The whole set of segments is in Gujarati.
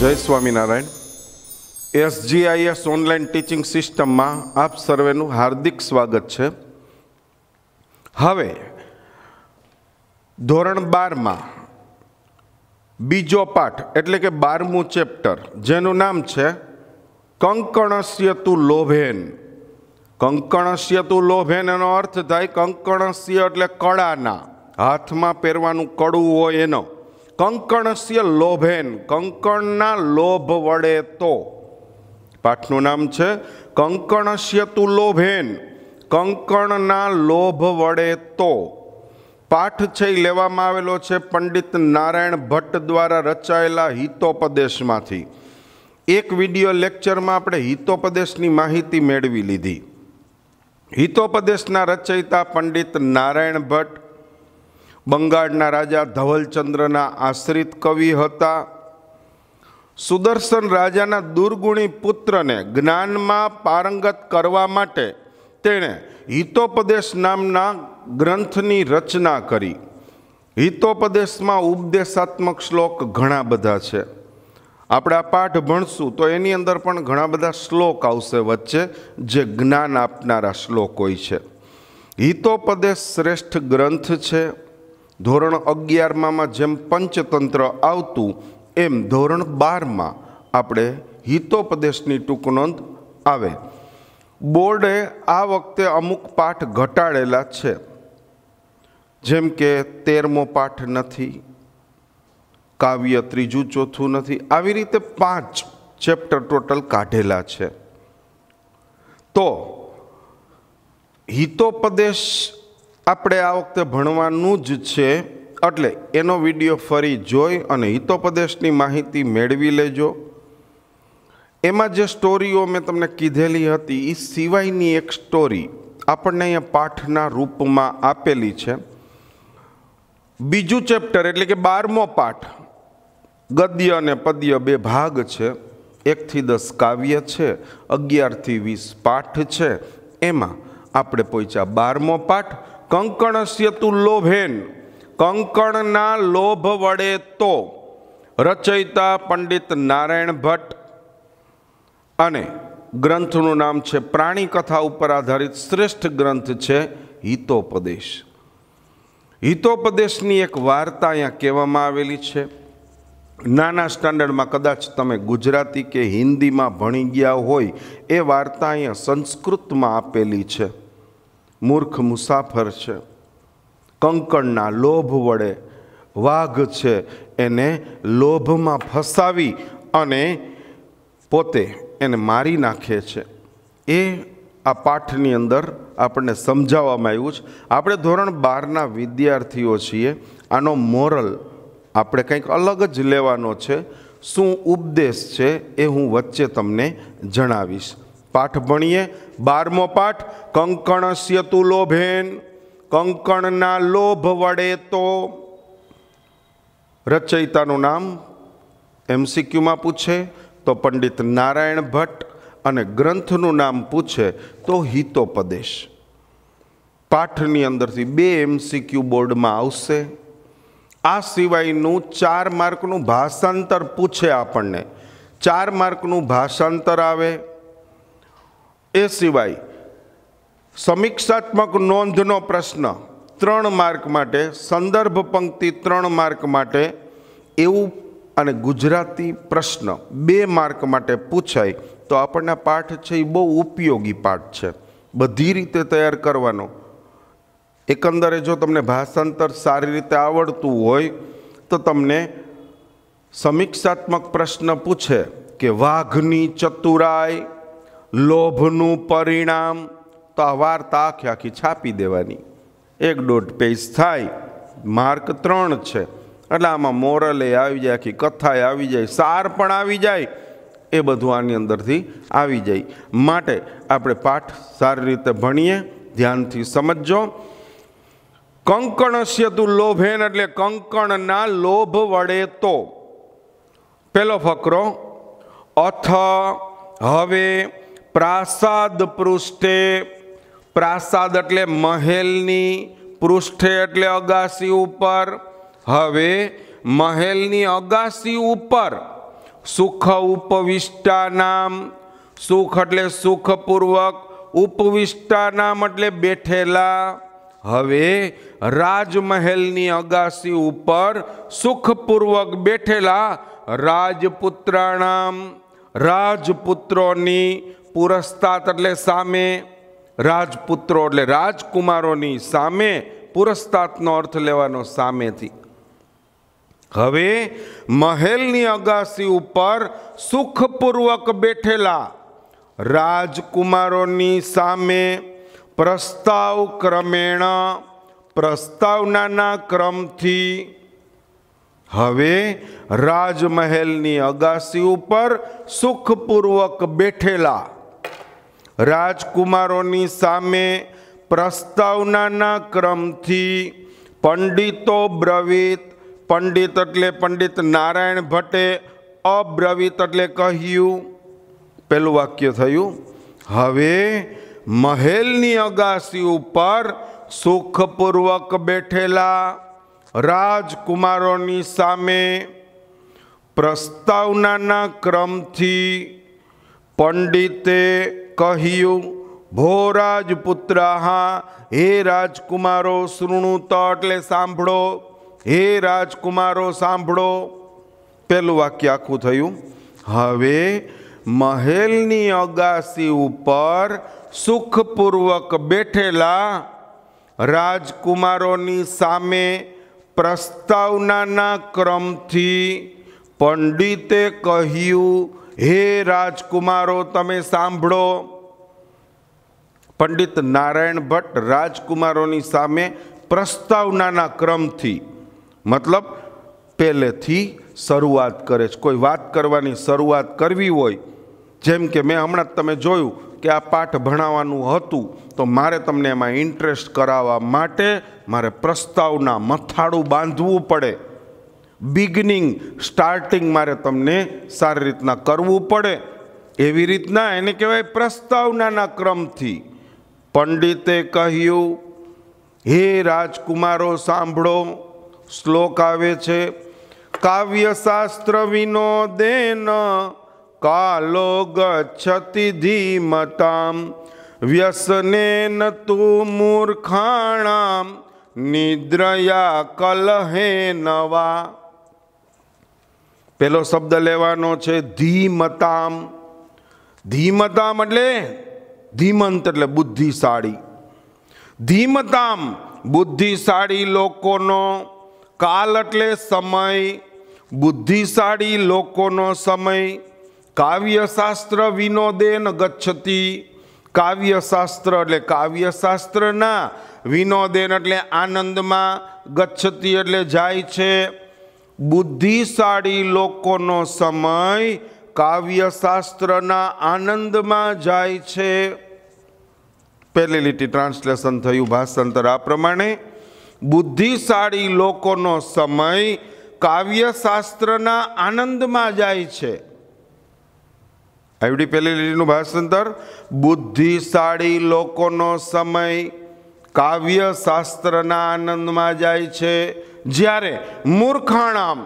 જય સ્વામિનારાયણ એસજીઆઈએસ ઓનલાઈન ટીચિંગ સિસ્ટમમાં આપ સર્વેનું હાર્દિક સ્વાગત છે હવે ધોરણ બારમાં બીજો પાઠ એટલે કે બારમું ચેપ્ટર જેનું નામ છે કંકણસ્યતુ લોભેન તું લોભેન એનો અર્થ થાય કંકણસ્ય એટલે કળાના હાથમાં પહેરવાનું કડું હોય એનો કંકણસ્ય લોભેન કંકણના લોભ વડે તો પાઠનું નામ છે કંકણસ્ય તું લોભેન કંકણના લોભ વડે તો પાઠ છે એ લેવામાં આવેલો છે પંડિત નારાયણ ભટ્ટ દ્વારા રચાયેલા હિતોપદેશમાંથી એક વિડીયો લેક્ચરમાં આપણે હિતોપદેશની માહિતી મેળવી લીધી હિતોપદેશના રચયિતા પંડિત નારાયણ ભટ્ટ બંગાળના રાજા ધવલચંદ્રના આશ્રિત કવિ હતા સુદર્શન રાજાના દુર્ગુણી પુત્રને જ્ઞાનમાં પારંગત કરવા માટે તેણે હિતોપદેશ નામના ગ્રંથની રચના કરી હિતોપદેશમાં ઉપદેશાત્મક શ્લોક ઘણા બધા છે આપણે આ પાઠ ભણશું તો એની અંદર પણ ઘણા બધા શ્લોક આવશે વચ્ચે જે જ્ઞાન આપનારા શ્લોક હોય છે હિતોપદેશ શ્રેષ્ઠ ગ્રંથ છે ધોરણ અગિયારમાં જેમ પંચતંત્ર આવતું એમ ધોરણ બારમાં આપણે હિતોપદેશની ટૂંકનોંધ આવે બોર્ડે આ વખતે અમુક પાઠ ઘટાડેલા છે જેમ કે તેરમો પાઠ નથી કાવ્ય ત્રીજું ચોથું નથી આવી રીતે પાંચ ચેપ્ટર ટોટલ કાઢેલા છે તો હિતોપદેશ આપણે આ વખતે ભણવાનું જ છે એટલે એનો વિડીયો ફરી જોઈ અને હિતોપદેશની માહિતી મેળવી લેજો એમાં જે સ્ટોરીઓ મેં તમને કીધેલી હતી એ સિવાયની એક સ્ટોરી આપણને અહીંયા પાઠના રૂપમાં આપેલી છે બીજું ચેપ્ટર એટલે કે બારમો પાઠ ગદ્ય અને પદ્ય બે ભાગ છે એકથી દસ કાવ્ય છે અગિયારથી વીસ પાઠ છે એમાં આપણે પહોંચ્યા બારમો પાઠ કંકણસ્યતુ લોભેન કંકણના લોભ વડે તો રચયિતા પંડિત નારાયણ ભટ્ટ અને ગ્રંથનું નામ છે પ્રાણી કથા ઉપર આધારિત શ્રેષ્ઠ ગ્રંથ છે હિતોપદેશ હિતોપદેશની એક વાર્તા અહીંયા કહેવામાં આવેલી છે નાના સ્ટાન્ડર્ડમાં કદાચ તમે ગુજરાતી કે હિન્દીમાં ભણી ગયા હોય એ વાર્તા અહીંયા સંસ્કૃતમાં આપેલી છે મૂર્ખ મુસાફર છે કંકણના લોભ વડે વાઘ છે એને લોભમાં ફસાવી અને પોતે એને મારી નાખે છે એ આ પાઠની અંદર આપણને સમજાવવામાં આવ્યું છે આપણે ધોરણ બારના વિદ્યાર્થીઓ છીએ આનો મોરલ આપણે કંઈક અલગ જ લેવાનો છે શું ઉપદેશ છે એ હું વચ્ચે તમને જણાવીશ પાઠ ભણીએ બારમો પાઠ કંકણ તુ લોભેન કંકણના લોભ વડે તો રચયિતાનું નામ એમસીક્યુમાં પૂછે તો પંડિત નારાયણ ભટ્ટ અને ગ્રંથનું નામ પૂછે તો હિતોપદેશ પાઠની અંદરથી બે એમસીક્યુ બોર્ડમાં આવશે આ સિવાયનું ચાર માર્કનું ભાષાંતર પૂછે આપણને ચાર માર્કનું ભાષાંતર આવે એ સિવાય સમીક્ષાત્મક નોંધનો પ્રશ્ન ત્રણ માર્ક માટે સંદર્ભ પંક્તિ ત્રણ માર્ક માટે એવું અને ગુજરાતી પ્રશ્ન બે માર્ક માટે પૂછાય તો આપણને પાઠ છે એ બહુ ઉપયોગી પાઠ છે બધી રીતે તૈયાર કરવાનો એકંદરે જો તમને ભાષાંતર સારી રીતે આવડતું હોય તો તમને સમીક્ષાત્મક પ્રશ્ન પૂછે કે વાઘની ચતુરાઈ લોભનું પરિણામ તો અવાર આખી આખી છાપી દેવાની એક દોઢ પેજ થાય માર્ક ત્રણ છે એટલે આમાં મોરલે આવી જાય આખી કથાએ આવી જાય સાર પણ આવી જાય એ બધું આની અંદરથી આવી જાય માટે આપણે પાઠ સારી રીતે ભણીએ ધ્યાનથી સમજો કંકણસ્ય તું લોભેન એટલે કંકણના લોભ વડે તો પેલો ફકરો અથ હવે પ્રાસાદ પૃષ્ઠે પ્રાસાદ એટલે મહેલની પૃષ્ઠે એટલે અગાસી ઉપર હવે મહેલની અગાસી ઉપર સુખ ઉપવિષ્ટા નામ સુખ એટલે સુખપૂર્વક ઉપવિષ્ટા નામ એટલે બેઠેલા હવે રાજમહેલની અગાસી ઉપર સુખપૂર્વક બેઠેલા રાજપુત્રાણામ રાજપુત્રોની પુરસ્તાત એટલે સામે રાજપુત્રો એટલે રાજકુમારોની સામે પુરસ્તાતનો અર્થ લેવાનો સામેથી હવે મહેલની અગાસી ઉપર સુખપૂર્વક બેઠેલા રાજકુમારોની સામે પ્રસ્તાવ ક્રમેણ પ્રસ્તાવનાના ક્રમથી હવે રાજમહેલની અગાસી ઉપર સુખપૂર્વક બેઠેલા રાજકુમારોની સામે પ્રસ્તાવનાના ક્રમથી પંડિતો બ્રવિત પંડિત એટલે પંડિત નારાયણ ભટ્ટે અબ્રવિત એટલે કહ્યું પહેલું વાક્ય થયું હવે મહેલની અગાસી ઉપર સુખપૂર્વક બેઠેલા રાજકુમારોની સામે પ્રસ્તાવનાના ક્રમથી પંડિતે કહ્યું ભો રાજપુત્ર હા હે રાજકુમારો શૃણુત એટલે સાંભળો હે રાજકુમારો સાંભળો પહેલું વાક્ય આખું થયું હવે મહેલની અગાસી ઉપર સુખપૂર્વક બેઠેલા રાજકુમારોની સામે પ્રસ્તાવનાના ક્રમથી પંડિતે કહ્યું હે રાજકુમારો તમે સાંભળો પંડિત નારાયણ ભટ્ટ રાજકુમારોની સામે પ્રસ્તાવનાના ક્રમથી મતલબ પહેલેથી શરૂઆત કરે છે કોઈ વાત કરવાની શરૂઆત કરવી હોય જેમ કે મેં હમણાં જ તમે જોયું કે આ પાઠ ભણાવવાનું હતું તો મારે તમને એમાં ઇન્ટરેસ્ટ કરાવવા માટે મારે પ્રસ્તાવના મથાળું બાંધવું પડે બિગનિંગ સ્ટાર્ટિંગ મારે તમને સારી રીતના કરવું પડે એવી રીતના એને કહેવાય પ્રસ્તાવનાના ક્રમથી પંડિતે કહ્યું હે રાજકુમારો સાંભળો શ્લોક આવે છે કાવ્યશાસ્ત્ર વિનોદેન કાલો ગચ્છતિ ધીમતામ વ્યસનેન તુ મૂર્ખાણામ નિદ્રયા કલહે નવા પહેલો શબ્દ લેવાનો છે ધીમતામ ધીમતામ એટલે ધીમંત એટલે બુદ્ધિશાળી ધીમતામ બુદ્ધિશાળી લોકોનો કાલ એટલે સમય બુદ્ધિશાળી લોકોનો સમય કાવ્યશાસ્ત્ર વિનોદેન ગચ્છતી કાવ્યશાસ્ત્ર એટલે કાવ્યશાસ્ત્રના વિનોદેન એટલે આનંદમાં ગચ્છતી એટલે જાય છે બુદ્ધિશાળી લોકોનો સમય કાવ્યશાસ્ત્રના આનંદમાં જાય છે પહેલી લીટી ટ્રાન્સલેશન થયું ભાષાંતર આ પ્રમાણે બુદ્ધિશાળી લોકોનો સમય કાવ્યશાસ્ત્રના આનંદમાં જાય છે આવડી પહેલી લીટીનું ભાષાંતર બુદ્ધિશાળી લોકોનો સમય કાવ્યશાસ્ત્રના આનંદમાં જાય છે જ્યારે મૂર્ખાણામ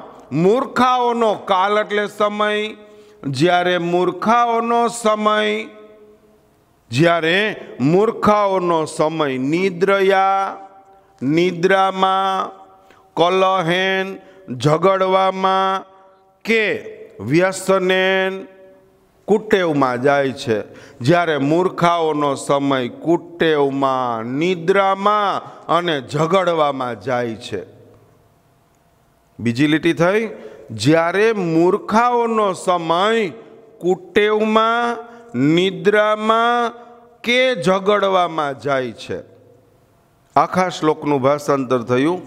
મૂર્ખાઓનો કાલ એટલે સમય જ્યારે મૂર્ખાઓનો સમય જ્યારે મૂર્ખાઓનો સમય નિદ્રયા નિદ્રામાં કલહેન ઝઘડવામાં કે વ્યસનેન કુટેવમાં જાય છે જ્યારે મૂર્ખાઓનો સમય કુટેવમાં નિદ્રામાં અને ઝઘડવામાં જાય છે બીજી લીટી થઈ જ્યારે મૂર્ખાઓનો સમય કુટેવમાં નિદ્રામાં કે ઝગડવામાં જાય છે આખા શ્લોકનું ભાષાંતર થયું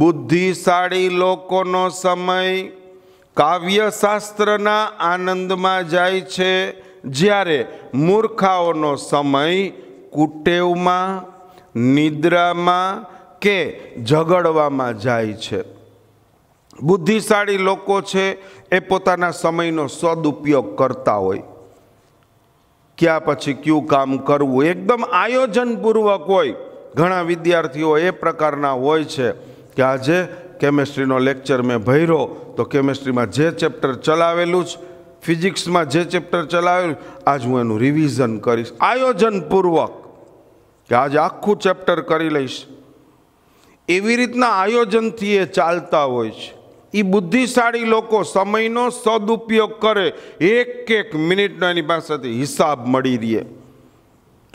બુદ્ધિશાળી લોકોનો સમય કાવ્યશાસ્ત્રના આનંદમાં જાય છે જ્યારે મૂર્ખાઓનો સમય કુટેવમાં નિદ્રામાં કે ઝગડવામાં જાય છે બુદ્ધિશાળી લોકો છે એ પોતાના સમયનો સદુપયોગ કરતા હોય ક્યાં પછી કયું કામ કરવું એકદમ આયોજનપૂર્વક હોય ઘણા વિદ્યાર્થીઓ એ પ્રકારના હોય છે કે આજે કેમેસ્ટ્રીનો લેક્ચર મેં ભર્યો તો કેમેસ્ટ્રીમાં જે ચેપ્ટર ચલાવેલું જ ફિઝિક્સમાં જે ચેપ્ટર ચલાવેલું આજ હું એનું રિવિઝન કરીશ આયોજનપૂર્વક કે આજે આખું ચેપ્ટર કરી લઈશ એવી રીતના આયોજનથી એ ચાલતા હોય છે એ બુદ્ધિશાળી લોકો સમયનો સદુપયોગ કરે એક એક મિનિટનો એની પાસેથી હિસાબ મળી રહે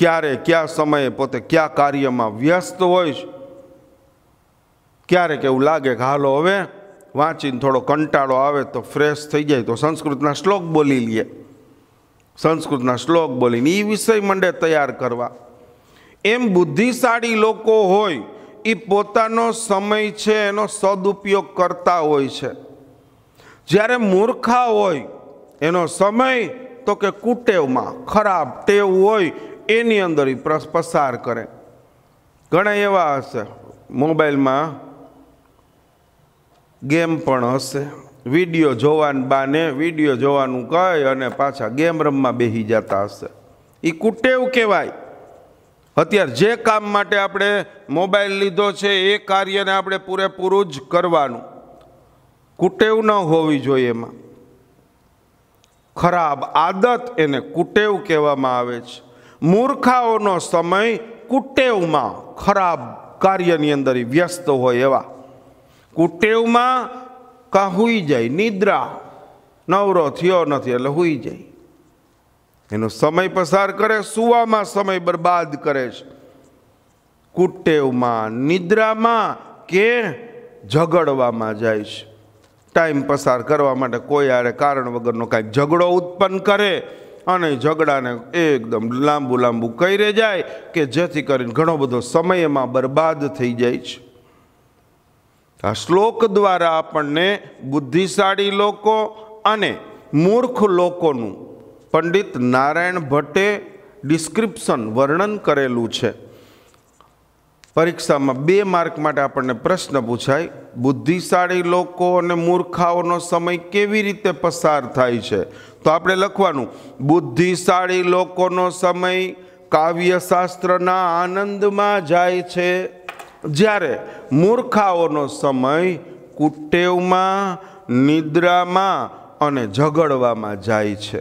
ક્યારે કયા સમયે પોતે કયા કાર્યમાં વ્યસ્ત હોય ક્યારે કેવું લાગે કે હાલો હવે વાંચીને થોડો કંટાળો આવે તો ફ્રેશ થઈ જાય તો સંસ્કૃતના શ્લોક બોલી લઈએ સંસ્કૃતના શ્લોક બોલીને એ વિષય મંડે તૈયાર કરવા એમ બુદ્ધિશાળી લોકો હોય એ પોતાનો સમય છે એનો સદુપયોગ કરતા હોય છે જ્યારે મૂર્ખા હોય એનો સમય તો કે કુટેવમાં ખરાબ ટેવ હોય એની અંદર એ પસાર કરે ઘણા એવા હશે મોબાઈલમાં ગેમ પણ હશે વિડીયો જોવાનું બાને વિડીયો જોવાનું કહે અને પાછા ગેમ રમવા બેસી જતા હશે એ કુટેવ કહેવાય અત્યારે જે કામ માટે આપણે મોબાઈલ લીધો છે એ કાર્યને આપણે પૂરેપૂરું જ કરવાનું કુટેવ ન હોવી જોઈએ એમાં ખરાબ આદત એને કુટેવ કહેવામાં આવે છે મૂર્ખાઓનો સમય કુટેવમાં ખરાબ કાર્યની અંદર વ્યસ્ત હોય એવા કુટેવમાં કાં હુઈ જાય નિદ્રા નવરો થયો નથી એટલે હુઈ જાય એનો સમય પસાર કરે સુવામાં સમય બરબાદ કરે છે કુટેવમાં નિદ્રામાં કે ઝઘડવામાં જાય છે ટાઈમ પસાર કરવા માટે કોઈ આરે કારણ વગરનો કાંઈક ઝઘડો ઉત્પન્ન કરે અને ઝઘડાને એકદમ લાંબુ લાંબુ કરે જાય કે જેથી કરીને ઘણો બધો સમયમાં બરબાદ થઈ જાય છે આ શ્લોક દ્વારા આપણને બુદ્ધિશાળી લોકો અને મૂર્ખ લોકોનું પંડિત નારાયણ ભટ્ટે ડિસ્ક્રિપ્શન વર્ણન કરેલું છે પરીક્ષામાં બે માર્ક માટે આપણને પ્રશ્ન પૂછાય બુદ્ધિશાળી લોકો અને મૂર્ખાઓનો સમય કેવી રીતે પસાર થાય છે તો આપણે લખવાનું બુદ્ધિશાળી લોકોનો સમય કાવ્યશાસ્ત્રના આનંદમાં જાય છે જ્યારે મૂર્ખાઓનો સમય કુટેવમાં નિદ્રામાં અને ઝઘડવામાં જાય છે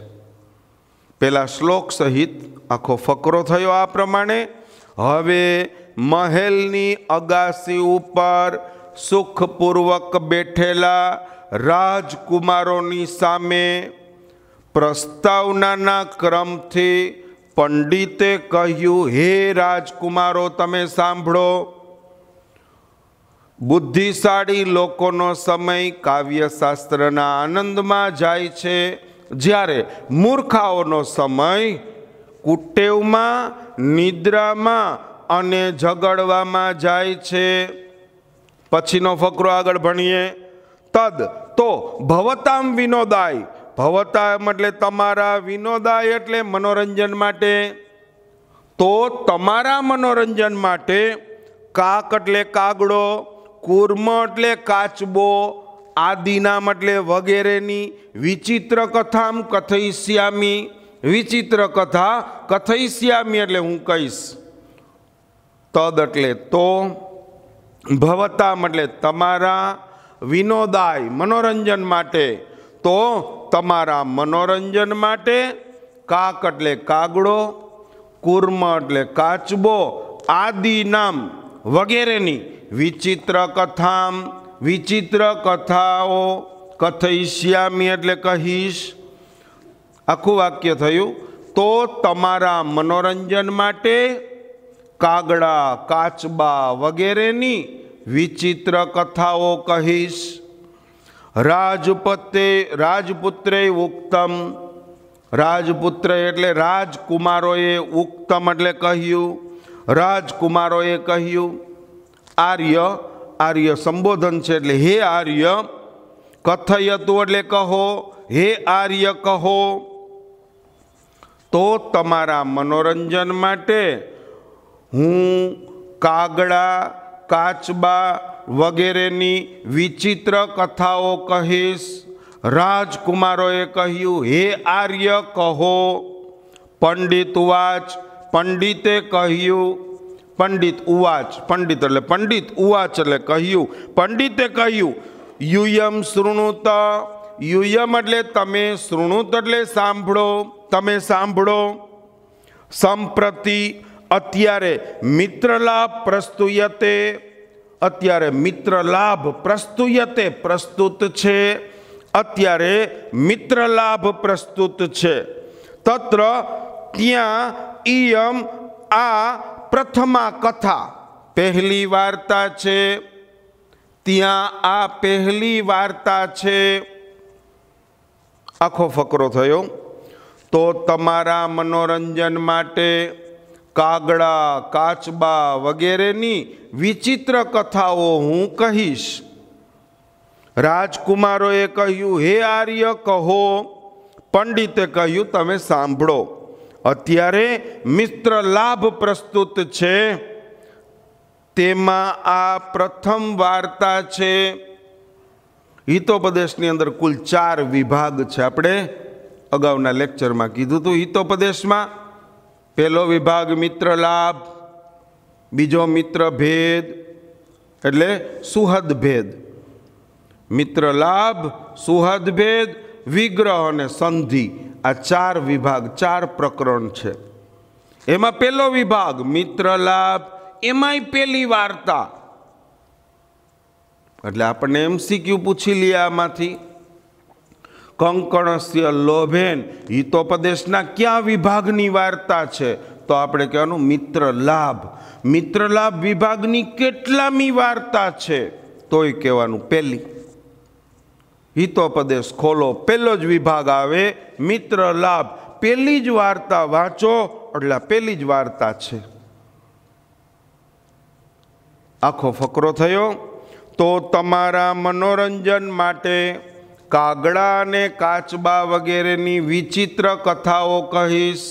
પેલા શ્લોક સહિત આખો ફકરો થયો આ પ્રમાણે હવે મહેલની અગાસી ઉપર સુખપૂર્વક બેઠેલા રાજકુમારોની સામે પ્રસ્તાવનાના ક્રમથી પંડિતે કહ્યું હે રાજકુમારો તમે સાંભળો બુદ્ધિશાળી લોકોનો સમય કાવ્યશાસ્ત્રના આનંદમાં જાય છે જ્યારે મૂર્ખાઓનો સમય કુટેવમાં નિદ્રામાં અને ઝગડવામાં જાય છે પછીનો ફકરો આગળ ભણીએ તદ તો ભવતામ વિનોદાય ભવતામ એટલે તમારા વિનોદાય એટલે મનોરંજન માટે તો તમારા મનોરંજન માટે કાક એટલે કાગડો કુર્મ એટલે કાચબો આદિનામ એટલે વગેરેની વિચિત્ર કથામ કથયિષ્યામી વિચિત્ર કથા કથયિષ્યામી એટલે હું કહીશ તદ એટલે તો ભવતામ એટલે તમારા વિનોદાય મનોરંજન માટે તો તમારા મનોરંજન માટે કાક એટલે કાગડો કુર્મ એટલે કાચબો આદિ નામ વગેરેની વિચિત્ર કથામ વિચિત્ર કથાઓ કથૈશ્યામી એટલે કહીશ આખું વાક્ય થયું તો તમારા મનોરંજન માટે કાગડા કાચબા વગેરેની વિચિત્ર કથાઓ કહીશ રાજપતે રાજપુત્રે ઉક્તમ રાજપુત્ર એટલે રાજકુમારોએ ઉક્તમ એટલે કહ્યું રાજકુમારોએ કહ્યું આર્ય આર્ય સંબોધન છે એટલે હે આર્ય કથયતું એટલે કહો હે આર્ય કહો તો તમારા મનોરંજન માટે હું કાગડા કાચબા વગેરેની વિચિત્ર કથાઓ કહીશ રાજકુમારોએ કહ્યું હે આર્ય કહો પંડિત વાચ પંડિતે કહ્યું પંડિત ઉવાચ પંડિત એટલે પંડિત ઉવાચ એટલે કહ્યું પંડિતે કહ્યું યુયમ શૃણુત યુયમ એટલે તમે શૃણુત એટલે સાંભળો તમે સાંભળો સંપ્રતિ અત્યારે મિત્રલાભ પ્રસ્તુયતે અત્યારે મિત્રલાભ પ્રસ્તુયતે પ્રસ્તુત છે અત્યારે મિત્રલાભ પ્રસ્તુત છે તત્ર ત્યાં ઇયમ આ પ્રથમા કથા પહેલી વાર્તા છે ત્યાં આ પહેલી વાર્તા છે આખો ફકરો થયો તો તમારા મનોરંજન માટે કાગડા કાચબા વગેરેની વિચિત્ર કથાઓ હું કહીશ રાજકુમારોએ કહ્યું હે આર્ય કહો પંડિતે કહ્યું તમે સાંભળો અત્યારે મિત્ર લાભ પ્રસ્તુત છે તેમાં આ પ્રથમ વાર્તા છે હિતોપદેશની અંદર કુલ ચાર વિભાગ છે આપણે અગાઉના લેક્ચરમાં કીધું હતું હિતોપદેશમાં પહેલો વિભાગ મિત્ર લાભ બીજો મિત્ર ભેદ એટલે સુહદ ભેદ મિત્ર લાભ સુહદ ભેદ વિગ્રહ અને સંધિ આ ચાર વિભાગ ચાર પ્રકરણ છે એમાં પહેલો વિભાગ મિત્ર લાભ એમાંય પહેલી વાર્તા એટલે આપણને એમસીક્યુ પૂછી લઈએ આમાંથી કંકણસ્ય લોભેન હિતોપદેશના ક્યાં વિભાગની વાર્તા છે તો આપણે કહેવાનું મિત્ર લાભ મિત્ર લાભ વિભાગની કેટલામી વાર્તા છે તોય કહેવાનું પહેલી હિતોપદેશ ખોલો પહેલો જ વિભાગ આવે મિત્ર લાભ પહેલી જ વાર્તા વાંચો એટલે પહેલી જ વાર્તા છે આખો ફકરો થયો તો તમારા મનોરંજન માટે કાગડા અને કાચબા વગેરેની વિચિત્ર કથાઓ કહીશ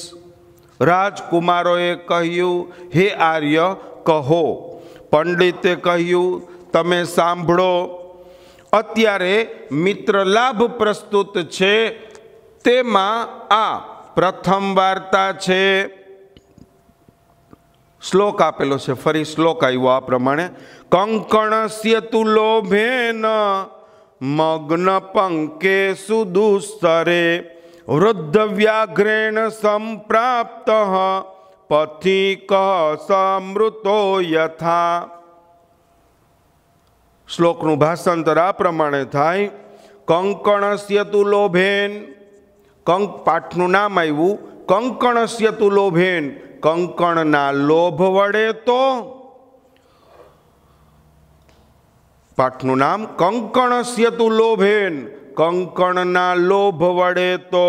રાજકુમારોએ કહ્યું હે આર્ય કહો પંડિતે કહ્યું તમે સાંભળો અત્યારે મિત્રલાભ પ્રસ્તુત છે તેમાં આ પ્રથમ વાર્તા છે શ્લોક આપેલો છે ફરી શ્લોક આવ્યો આ પ્રમાણે કંકણસ્ય તુલોભેન મગ્ન પંકે સુદુસ્તરે વૃદ્ધ વ્યાઘ્રેણ સંપ્રાપ્ત પથિક સમૃતો યથા શ્લોકનું ભાષાંતર આ પ્રમાણે થાય કંકણસ્ય તું લોભેન કંક પાઠનું નામ આવ્યું કંકણસ્ય તું લોભેન કંકણના લોભ વડે તો પાઠનું નામ કંકણસ્ય તું લોભેન કંકણના લોભ વડે તો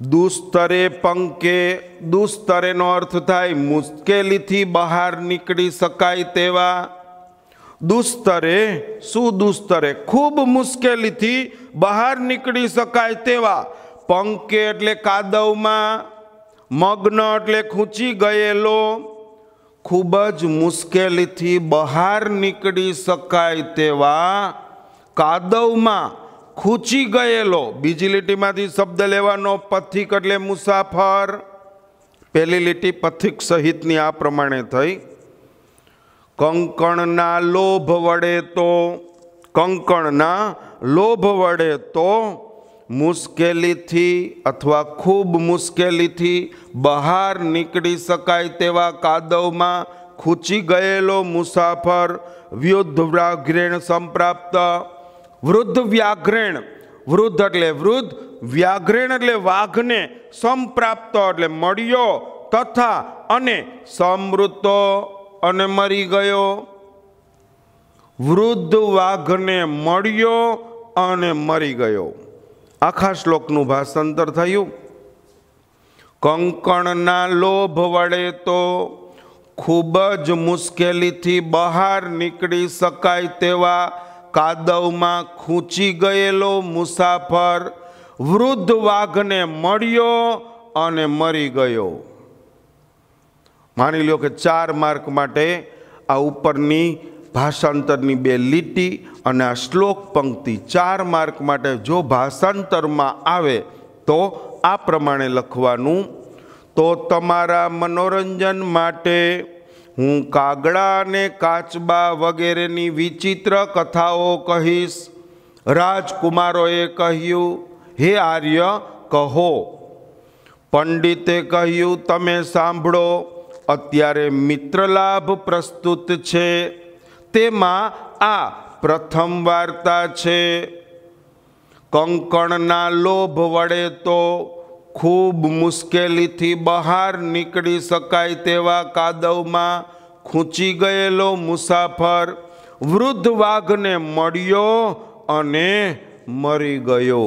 દુસ્તરે પંકે દુસ્તરેનો અર્થ થાય મુશ્કેલીથી બહાર નીકળી શકાય તેવા દુસ્તરે શું દુસ્તરે ખૂબ મુશ્કેલીથી બહાર નીકળી શકાય તેવા પંકે એટલે કાદવમાં મગ્ન એટલે ખૂંચી ગયેલો ખૂબ જ મુશ્કેલીથી બહાર નીકળી શકાય તેવા કાદવમાં ખૂંચી ગયેલો બીજી લીટીમાંથી શબ્દ લેવાનો પથિક એટલે મુસાફર પહેલી લીટી પથિક સહિતની આ પ્રમાણે થઈ કંકણના લોભ વડે તો કંકણના લોભ વડે તો મુશ્કેલીથી અથવા ખૂબ મુશ્કેલીથી બહાર નીકળી શકાય તેવા કાદવમાં ખૂંચી ગયેલો મુસાફર વ્યુદ્ધવ્રાઘ્રેણ સંપ્રાપ્ત વૃદ્ધ વ્યાઘ્રણ વૃદ્ધ એટલે વૃદ્ધ વ્યાઘ્રેણ એટલે વાઘને સંપ્રાપ્ત એટલે મળ્યો તથા અને સમૃદ્ધો અને મરી ગયો વૃદ્ધ વાઘને મળ્યો અને મરી ગયો આખા શ્લોકનું ભાષાંતર થયું કંકણના લોભ વડે તો ખૂબ જ મુશ્કેલીથી બહાર નીકળી શકાય તેવા કાદવમાં ખૂંચી ગયેલો મુસાફર વૃદ્ધ વાઘને મળ્યો અને મરી ગયો માની લો કે ચાર માર્ક માટે આ ઉપરની ભાષાંતરની બે લીટી અને આ શ્લોક પંક્તિ ચાર માર્ક માટે જો ભાષાંતરમાં આવે તો આ પ્રમાણે લખવાનું તો તમારા મનોરંજન માટે હું કાગડા અને કાચબા વગેરેની વિચિત્ર કથાઓ કહીશ રાજકુમારોએ કહ્યું હે આર્ય કહો પંડિતે કહ્યું તમે સાંભળો અત્યારે મિત્રલાભ પ્રસ્તુત છે તેમાં આ પ્રથમ વાર્તા છે કંકણના લોભ વડે તો ખૂબ મુશ્કેલીથી બહાર નીકળી શકાય તેવા કાદવમાં ખૂંચી ગયેલો મુસાફર વૃદ્ધ વાઘને મળ્યો અને મરી ગયો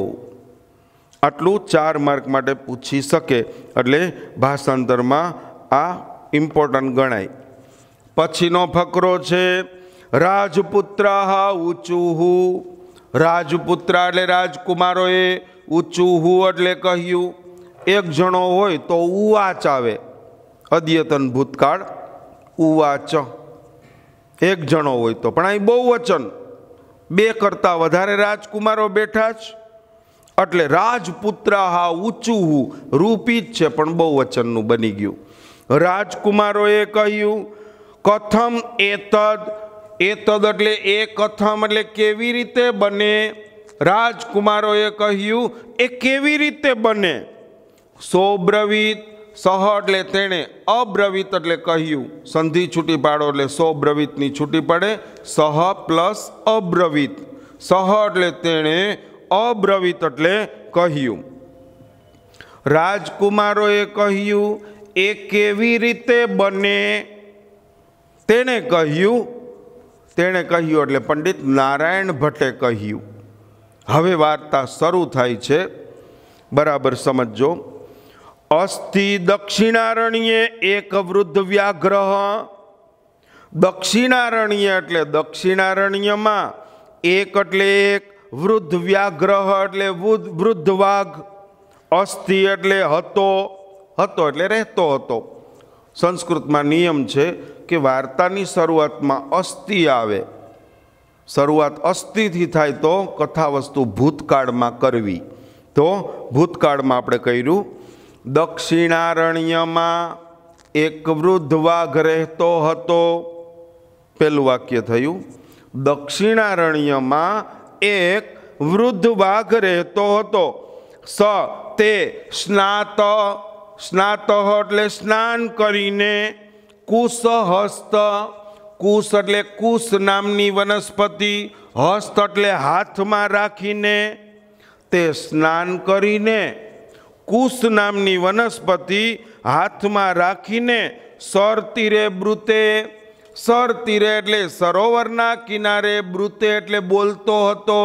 આટલું ચાર માર્ક માટે પૂછી શકે એટલે ભાષાંતરમાં આ ઇમ્પોર્ટન્ટ ગણાય પછીનો ફકરો છે રાજપુત્ર હા રાજપુત્રાહ ઉચુહુ રાજપુત્ર એટલે રાજકુમારોએ ઊંચું ઉચુહુ એટલે કહ્યું એક જણો હોય તો ઉવાચ આવે અદ્યતન ભૂતકાળ ઉવાચ એક જણો હોય તો પણ અહીં બહુ વચન બે કરતાં વધારે રાજકુમારો બેઠા જ એટલે રાજપુત્રા હા ઊંચું રૂપી જ છે પણ બહુ વચનનું બની ગયું રાજકુમારોએ કહ્યું કથમ એતદ એતદ એટલે એ કથમ એટલે કેવી રીતે બને રાજકુમારોએ કહ્યું એ કેવી રીતે બને સોબ્રવિત સહ એટલે તેણે અબ્રવિત એટલે કહ્યું સંધિ છૂટી પાડો એટલે સોબ્રવિતની છૂટી પડે સહ પ્લસ અબ્રવિત સહ એટલે તેણે અબ્રવિત એટલે કહ્યું રાજકુમારોએ કહ્યું એ કેવી રીતે બને તેણે કહ્યું તેણે કહ્યું એટલે પંડિત નારાયણ ભટ્ટે કહ્યું હવે વાર્તા શરૂ થાય છે બરાબર સમજો અસ્થિ દક્ષિણારણ્યે એક વૃદ્ધ વ્યાઘ્ર દક્ષિણારણ્ય એટલે દક્ષિણારણ્યમાં એક એટલે એક વૃદ્ધ વ્યાઘ્ર એટલે વૃદ્ધ વાઘ અસ્થિ એટલે હતો હતો એટલે રહેતો હતો સંસ્કૃતમાં નિયમ છે કે વાર્તાની શરૂઆતમાં અસ્થિ આવે શરૂઆત અસ્થિથી થાય તો કથા વસ્તુ ભૂતકાળમાં કરવી તો ભૂતકાળમાં આપણે કર્યું દક્ષિણારણ્યમાં એક વૃદ્ધ વાઘ રહેતો હતો પહેલું વાક્ય થયું દક્ષિણારણ્યમાં એક વૃદ્ધ વાઘ રહેતો હતો સ તે સ્નાત સ્નાત એટલે સ્નાન કરીને કુસહસ્ત કુશ એટલે કુશ નામની વનસ્પતિ હસ્ત એટલે હાથમાં રાખીને તે સ્નાન કરીને કુશ નામની વનસ્પતિ હાથમાં રાખીને સર તીરે બ્રુતે સર તીરે એટલે સરોવરના કિનારે બૃતે એટલે બોલતો હતો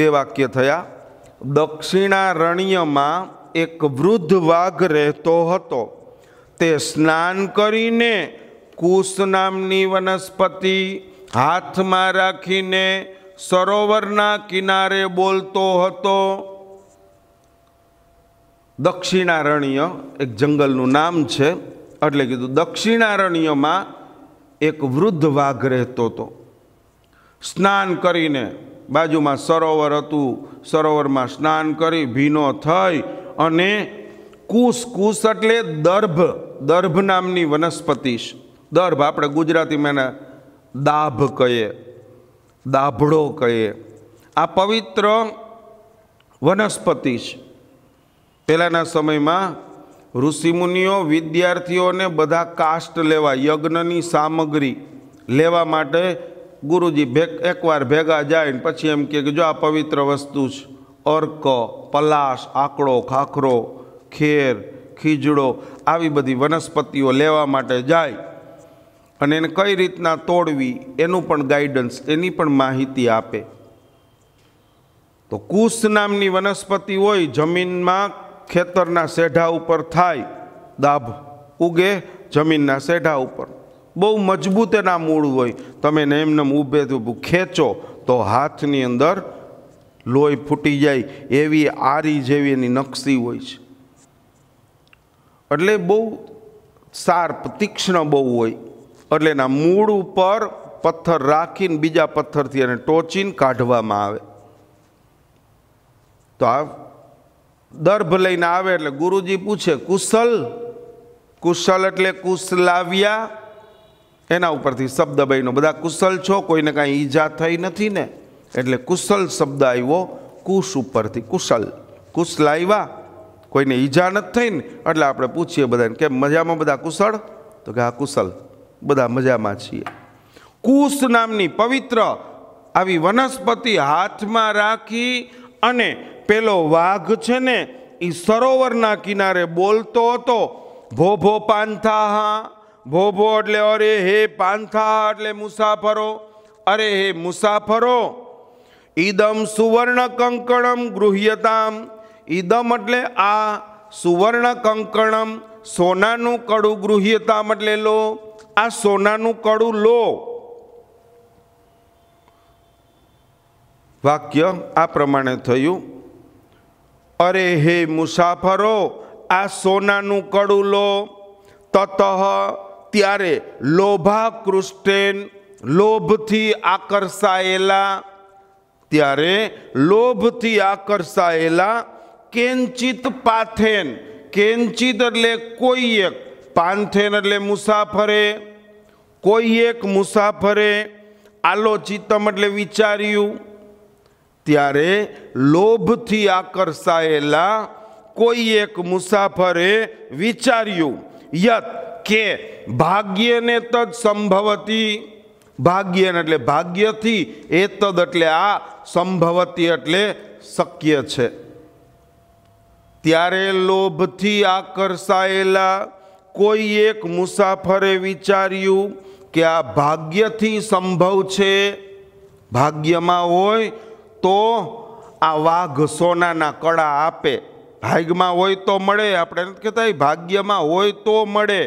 બે વાક્ય થયા દક્ષિણારણ્યમાં એક વૃદ્ધ વાઘ રહેતો હતો તે સ્નાન કરીને કુશ નામની વનસ્પતિ હાથમાં રાખીને સરોવરના કિનારે બોલતો હતો દક્ષિણારણ્ય એક જંગલનું નામ છે એટલે કીધું દક્ષિણારણ્યમાં એક વૃદ્ધ વાઘ રહેતો હતો સ્નાન કરીને બાજુમાં સરોવર હતું સરોવરમાં સ્નાન કરી ભીનો થઈ અને કુશ કુશ એટલે દર્ભ દર્ભ નામની વનસ્પતિ દર્ભ આપણે ગુજરાતીમાં દાભ કહીએ દાભડો કહીએ આ પવિત્ર વનસ્પતિ છે પહેલાંના સમયમાં ઋષિમુનિઓ વિદ્યાર્થીઓને બધા કાસ્ટ લેવા યજ્ઞની સામગ્રી લેવા માટે ગુરુજી ભેગ એકવાર ભેગા જાય ને પછી એમ કે જો આ પવિત્ર વસ્તુ છે અર્ક પલાશ આકડો ખાખરો ખેર ખીજડો આવી બધી વનસ્પતિઓ લેવા માટે જાય અને એને કઈ રીતના તોડવી એનું પણ ગાઈડન્સ એની પણ માહિતી આપે તો કુશ નામની વનસ્પતિ હોય જમીનમાં ખેતરના સેઢા ઉપર થાય દાભ ઉગે જમીનના સેઢા ઉપર બહુ મજબૂત એના મૂળ હોય તમે ને એમને ઊભે ઊભું ખેંચો તો હાથની અંદર લોહી ફૂટી જાય એવી આરી જેવી એની નકશી હોય છે એટલે બહુ સાર્પ તીક્ષ્ણ બહુ હોય એટલે એના મૂળ ઉપર પથ્થર રાખીને બીજા પથ્થરથી એને ટોચીને કાઢવામાં આવે તો આ દર્ભ લઈને આવે એટલે ગુરુજી પૂછે કુશલ કુશલ એટલે કુશલાવ્યા એના ઉપરથી શબ્દ બન્યો બધા કુશલ છો કોઈને કાંઈ ઈજા થઈ નથી ને એટલે કુશલ શબ્દ આવ્યો કુશ ઉપરથી કુશલ કુશ લાવ્યા કોઈને ઈજા નથી થઈ ને એટલે આપણે પૂછીએ બધાને કેમ મજામાં બધા કુશળ તો કે આ કુશલ બધા મજામાં છીએ કુશ નામની પવિત્ર આવી વનસ્પતિ હાથમાં રાખી અને પેલો વાઘ છે ને એ સરોવરના કિનારે બોલતો હતો ભોભો પાંથાહા ભોભો એટલે અરે હે પાંથા એટલે મુસાફરો અરે હે મુસાફરો ઈદમ સુવર્ણ કંકણમ ગૃહ્યતામ ઈદમ એટલે આ સુવર્ણ કંકણમ સોનાનું કડું ગૃહ્યતામ એટલે લો આ સોનાનું કડું લો વાક્ય આ પ્રમાણે થયું અરે હે મુસાફરો આ સોનાનું કડું લો તતઃ ત્યારે લોભા કૃષ્ટેન લોભથી આકર્ષાયેલા ત્યારે લોભથી આકર્ષાયેલા કેન્ચિત પાથેન કેન્ચિત એટલે કોઈ એક પાંથેન એટલે મુસાફરે કોઈ એક મુસાફરે આલોચિતમ એટલે વિચાર્યું ત્યારે લોભથી આકર્ષાયેલા કોઈ એક મુસાફરે વિચાર્યું યત કે ભાગ્યને તદ સંભવતી ભાગ્યને એટલે ભાગ્યથી એ તદ એટલે આ સંભવતી એટલે શક્ય છે ત્યારે લોભથી આકર્ષાયેલા કોઈ એક મુસાફરે વિચાર્યું કે આ ભાગ્યથી સંભવ છે ભાગ્યમાં હોય તો આ વાઘ સોનાના કળા આપે ભાગ્યમાં હોય તો મળે આપણે નથી કહેતા ભાગ્યમાં હોય તો મળે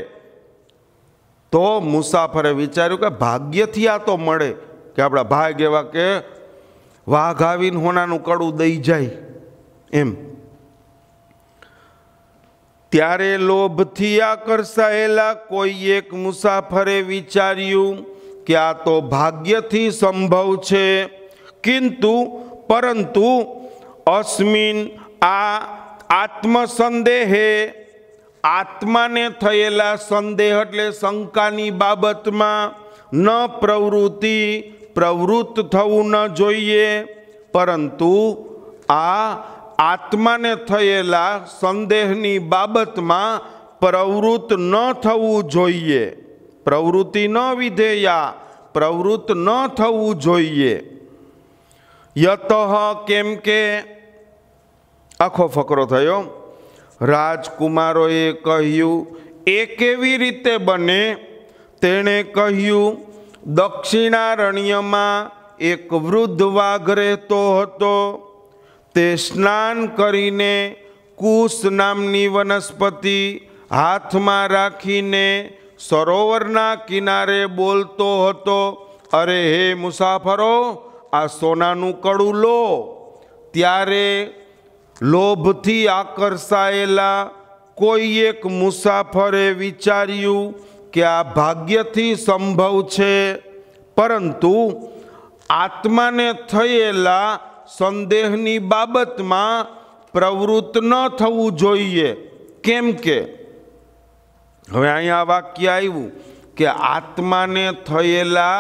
તો મુસાફરે વિચાર્યું કે ભાગ્યથી આ તો મળે કે આપણા ભાગ એવા કે વાઘ આવીને હોનાનું કડું દઈ જાય એમ ત્યારે લોભથી આકર્ષાયેલા કોઈ એક મુસાફરે વિચાર્યું કે આ તો ભાગ્યથી સંભવ છે કિંતુ પરંતુ અસ્મિન આ આત્મસંદેહે આત્માને થયેલા સંદેહ એટલે શંકાની બાબતમાં ન પ્રવૃત્તિ પ્રવૃત્ત થવું ન જોઈએ પરંતુ આ આત્માને થયેલા સંદેહની બાબતમાં પ્રવૃત્ત ન થવું જોઈએ પ્રવૃત્તિ ન વિધેયા પ્રવૃત્ત ન થવું જોઈએ યતઃ કેમ કે આખો ફકરો થયો રાજકુમારોએ કહ્યું એ કેવી રીતે બને તેણે કહ્યું દક્ષિણારણ્યમાં એક વૃદ્ધ વાઘ રહેતો હતો તે સ્નાન કરીને કુશ નામની વનસ્પતિ હાથમાં રાખીને સરોવરના કિનારે બોલતો હતો અરે હે મુસાફરો આ સોનાનું કડું લો ત્યારે લોભથી આકર્ષાયેલા કોઈ એક મુસાફરે વિચાર્યું કે આ ભાગ્યથી સંભવ છે પરંતુ આત્માને થયેલા સંદેહની બાબતમાં પ્રવૃત્ત ન થવું જોઈએ કેમ કે હવે અહીંયા વાક્ય આવ્યું કે આત્માને થયેલા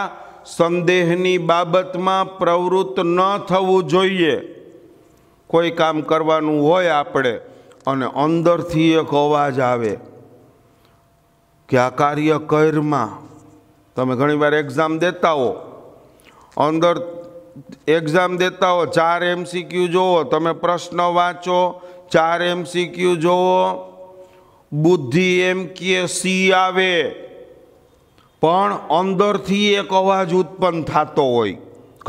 સંદેહની બાબતમાં પ્રવૃત્ત ન થવું જોઈએ કોઈ કામ કરવાનું હોય આપણે અને અંદરથી એક અવાજ આવે કે આ કાર્ય કરમાં તમે ઘણીવાર એક્ઝામ દેતા હો અંદર એક્ઝામ દેતા હો ચાર એમસીક્યુ જોવો તમે પ્રશ્ન વાંચો ચાર એમસીક્યુ જોવો બુદ્ધિ એમ કે સી આવે પણ અંદરથી એક અવાજ ઉત્પન્ન થતો હોય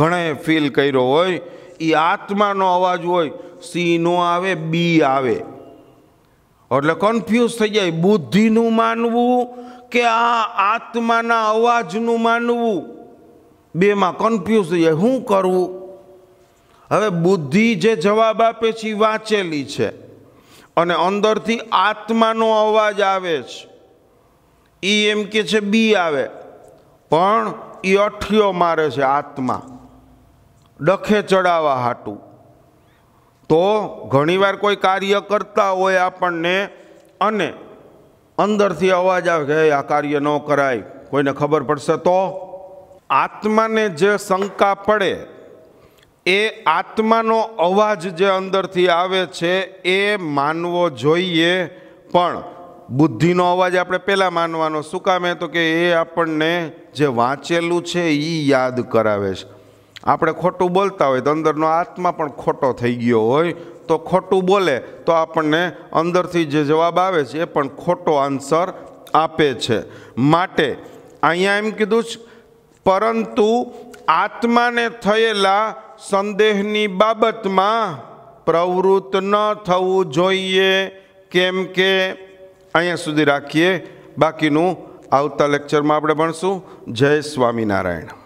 ઘણાએ ફીલ કર્યો હોય એ આત્માનો અવાજ હોય સી નો આવે બી આવે એટલે કન્ફ્યુઝ થઈ જાય બુદ્ધિનું માનવું કે આ આત્માના અવાજનું માનવું બેમાં કન્ફ્યુઝ થઈ જાય શું કરવું હવે બુદ્ધિ જે જવાબ આપે છે એ વાંચેલી છે અને અંદરથી આત્માનો અવાજ આવે છે એ એમ કે છે બી આવે પણ એ અઠિયો મારે છે આત્મા ડખે ચડાવવા હાટું તો ઘણીવાર કોઈ કાર્ય કરતા હોય આપણને અને અંદરથી અવાજ આવે કે આ કાર્ય ન કરાય કોઈને ખબર પડશે તો આત્માને જે શંકા પડે એ આત્માનો અવાજ જે અંદરથી આવે છે એ માનવો જોઈએ પણ બુદ્ધિનો અવાજ આપણે પહેલાં માનવાનો શું કામ એ તો કે એ આપણને જે વાંચેલું છે એ યાદ કરાવે છે આપણે ખોટું બોલતા હોય તો અંદરનો આત્મા પણ ખોટો થઈ ગયો હોય તો ખોટું બોલે તો આપણને અંદરથી જે જવાબ આવે છે એ પણ ખોટો આન્સર આપે છે માટે અહીંયા એમ કીધું છે પરંતુ આત્માને થયેલા સંદેહની બાબતમાં પ્રવૃત્ત ન થવું જોઈએ કેમ કે અહીંયા સુધી રાખીએ બાકીનું આવતા લેક્ચરમાં આપણે ભણશું જય સ્વામિનારાયણ